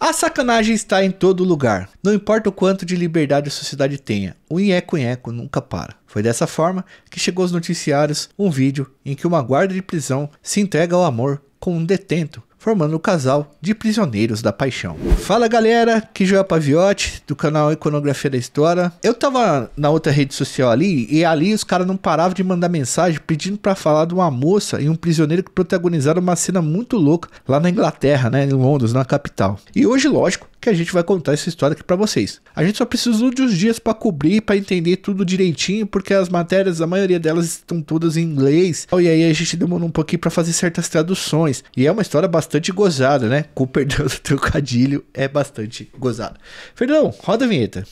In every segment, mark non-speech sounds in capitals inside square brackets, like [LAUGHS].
A sacanagem está em todo lugar. Não importa o quanto de liberdade a sociedade tenha, o em eco nunca para. Foi dessa forma que chegou aos noticiários um vídeo em que uma guarda de prisão se entrega ao amor com um detento, formando o um casal de prisioneiros da paixão. Fala galera, que Joel Paviotti do canal Iconografia da História. Eu tava na outra rede social ali e ali os caras não paravam de mandar mensagem pedindo para falar de uma moça e um prisioneiro que protagonizaram uma cena muito louca lá na Inglaterra, né, em Londres, na capital. E hoje, lógico, que a gente vai contar essa história aqui para vocês. A gente só precisou de uns dias para cobrir, para entender tudo direitinho, porque as matérias, a maioria delas estão todas em inglês. E aí a gente demorou um pouquinho para fazer certas traduções. E é uma história bastante gozada, né? Com perdão [LAUGHS] do trocadilho, é bastante gozada. Fernão, roda a vinheta.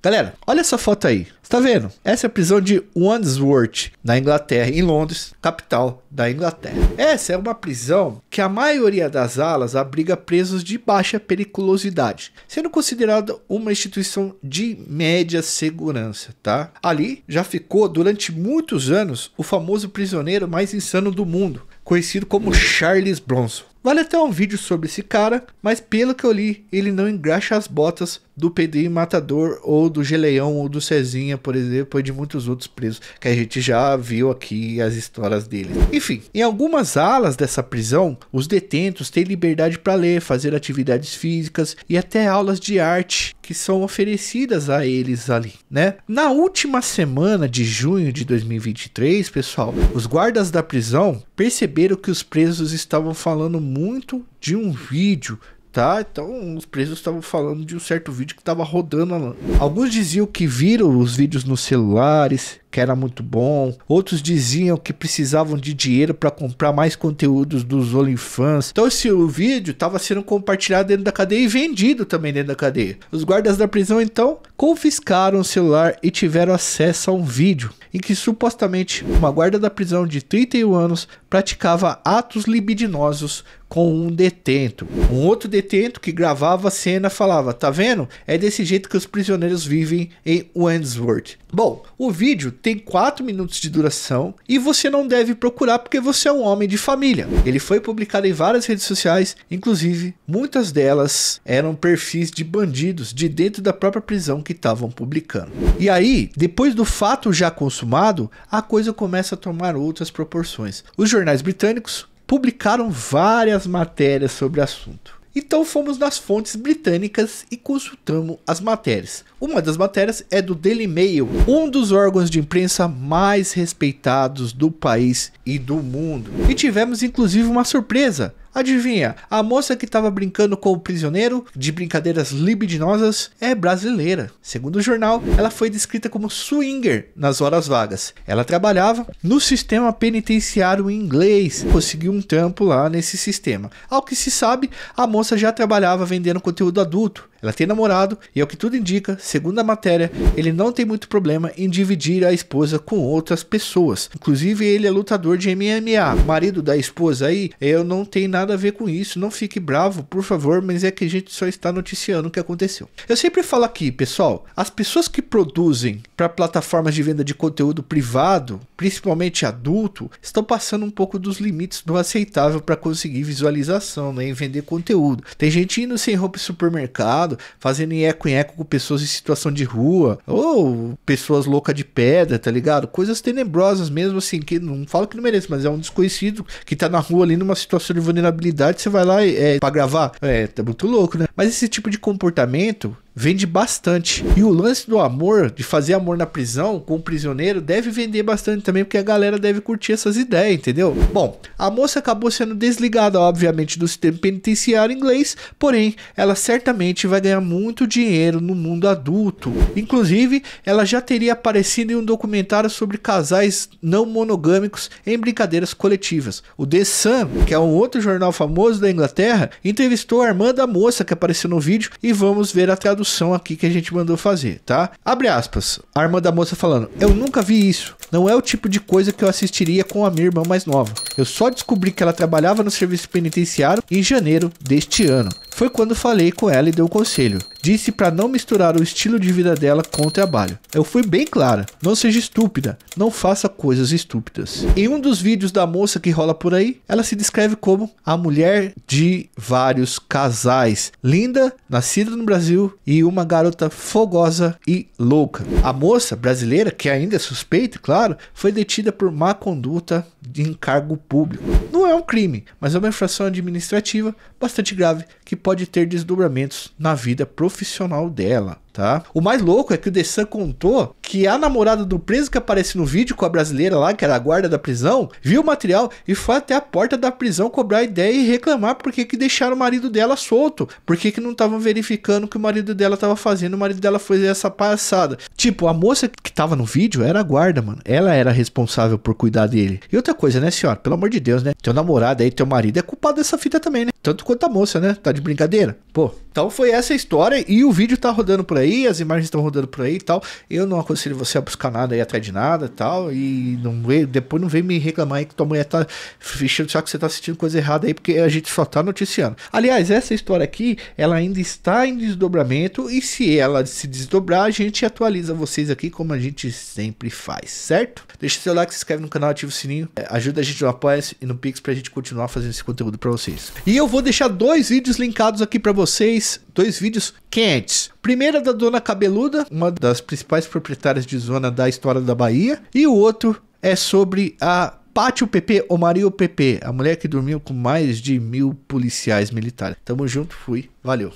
Galera, olha essa foto aí. Você tá vendo? Essa é a prisão de Wandsworth, na Inglaterra, em Londres, capital da Inglaterra. Essa é uma prisão que a maioria das alas abriga presos de baixa periculosidade, sendo considerada uma instituição de média segurança, tá? Ali já ficou durante muitos anos o famoso prisioneiro mais insano do mundo, conhecido como Charles Bronson. Vale até um vídeo sobre esse cara, mas pelo que eu li, ele não engraxa as botas do Pedrinho Matador ou do Geleão ou do Cezinha, por exemplo, e de muitos outros presos que a gente já viu aqui as histórias deles. Enfim, em algumas alas dessa prisão, os detentos têm liberdade para ler, fazer atividades físicas e até aulas de arte que são oferecidas a eles ali, né? Na última semana de junho de 2023, pessoal, os guardas da prisão perceberam que os presos estavam falando muito de um vídeo Tá, então os presos estavam falando de um certo vídeo que estava rodando lá. Alguns diziam que viram os vídeos nos celulares, que era muito bom. Outros diziam que precisavam de dinheiro para comprar mais conteúdos dos OnlyFans. Então esse o vídeo estava sendo compartilhado dentro da cadeia e vendido também dentro da cadeia. Os guardas da prisão então confiscaram o celular e tiveram acesso a um vídeo em que supostamente uma guarda da prisão de 31 anos praticava atos libidinosos com um detento. Um outro detento que gravava a cena falava: "Tá vendo? É desse jeito que os prisioneiros vivem em Wandsworth". Bom, o vídeo tem 4 minutos de duração e você não deve procurar porque você é um homem de família. Ele foi publicado em várias redes sociais, inclusive muitas delas eram perfis de bandidos de dentro da própria prisão que estavam publicando. E aí, depois do fato já consumado, a coisa começa a tomar outras proporções. Os jornais britânicos publicaram várias matérias sobre o assunto. Então fomos nas fontes britânicas e consultamos as matérias. Uma das matérias é do Daily Mail, um dos órgãos de imprensa mais respeitados do país e do mundo. E tivemos inclusive uma surpresa. Adivinha, a moça que estava brincando com o prisioneiro de brincadeiras libidinosas é brasileira. Segundo o jornal, ela foi descrita como swinger nas horas vagas. Ela trabalhava no sistema penitenciário inglês, conseguiu um trampo lá nesse sistema. Ao que se sabe, a moça já trabalhava vendendo conteúdo adulto. Ela tem namorado e, ao que tudo indica, segundo a matéria, ele não tem muito problema em dividir a esposa com outras pessoas. Inclusive, ele é lutador de MMA. Marido da esposa aí, eu não tenho nada a ver com isso. Não fique bravo, por favor, mas é que a gente só está noticiando o que aconteceu. Eu sempre falo aqui, pessoal, as pessoas que produzem para plataformas de venda de conteúdo privado, principalmente adulto, estão passando um pouco dos limites do aceitável para conseguir visualização, né, em vender conteúdo. Tem gente indo sem roupa supermercado lado, fazendo eco em eco com pessoas em situação de rua, ou pessoas loucas de pedra, tá ligado? Coisas tenebrosas mesmo, assim, que não falo que não merece, mas é um desconhecido que tá na rua ali numa situação de vulnerabilidade, você vai lá é, pra gravar. É, tá muito louco, né? Mas esse tipo de comportamento vende bastante. E o lance do amor, de fazer amor na prisão com o prisioneiro, deve vender bastante também, porque a galera deve curtir essas ideias, entendeu? Bom, a moça acabou sendo desligada, obviamente, do sistema penitenciário inglês, porém, ela certamente vai ganhar muito dinheiro no mundo adulto. Inclusive, ela já teria aparecido em um documentário sobre casais não monogâmicos em brincadeiras coletivas. O The Sun, que é um outro jornal famoso da Inglaterra, entrevistou a irmã da moça que apareceu no vídeo e vamos ver a tradução tradução aqui que a gente mandou fazer, tá? Abre aspas. A irmã da moça falando: Eu nunca vi isso. Não é o tipo de coisa que eu assistiria com a minha irmã mais nova. Eu só descobri que ela trabalhava no serviço penitenciário em janeiro deste ano. Foi quando falei com ela e dei um conselho disse para não misturar o estilo de vida dela com o trabalho. Eu fui bem clara, não seja estúpida, não faça coisas estúpidas. Em um dos vídeos da moça que rola por aí, ela se descreve como a mulher de vários casais, linda, nascida no Brasil e uma garota fogosa e louca. A moça brasileira, que ainda é suspeita, é claro, foi detida por má conduta de encargo público. Não é um crime, mas é uma infração administrativa bastante grave que pode ter desdobramentos na vida profissional profissional dela, tá? O mais louco é que o desan contou que a namorada do preso que aparece no vídeo com a brasileira lá, que era a guarda da prisão, viu o material e foi até a porta da prisão cobrar ideia e reclamar porque que deixaram o marido dela solto, porque que não estavam verificando o que o marido dela estava fazendo, o marido dela fez essa passada. Tipo, a moça que tava no vídeo era a guarda, mano. Ela era responsável por cuidar dele. E outra coisa, né, senhora? Pelo amor de Deus, né? Teu namorado aí, teu marido é culpado dessa fita também, né? Tanto quanto a moça, né? Tá de brincadeira? Pô, então foi essa história e o vídeo tá rodando por aí, as imagens estão rodando por aí e tal. Eu não aconselho você a buscar nada aí atrás de nada e tal. E não depois não vem me reclamar aí que tua mulher tá fechando só que você tá assistindo coisa errada aí, porque a gente só tá noticiando. Aliás, essa história aqui, ela ainda está em desdobramento e se ela se desdobrar, a gente atualiza vocês aqui como a gente sempre faz, certo? Deixa seu like, se inscreve no canal, ativa o sininho, é, ajuda a gente no apoia e no Pix pra gente continuar fazendo esse conteúdo para vocês. E eu vou deixar dois vídeos linkados aqui para vocês, dois vídeos quentes. Primeira da Dona Cabeluda, uma das principais proprietárias de zona da história da Bahia, e o outro é sobre a Pátio PP ou Maria PP, a mulher que dormiu com mais de mil policiais militares. Tamo junto, fui, valeu.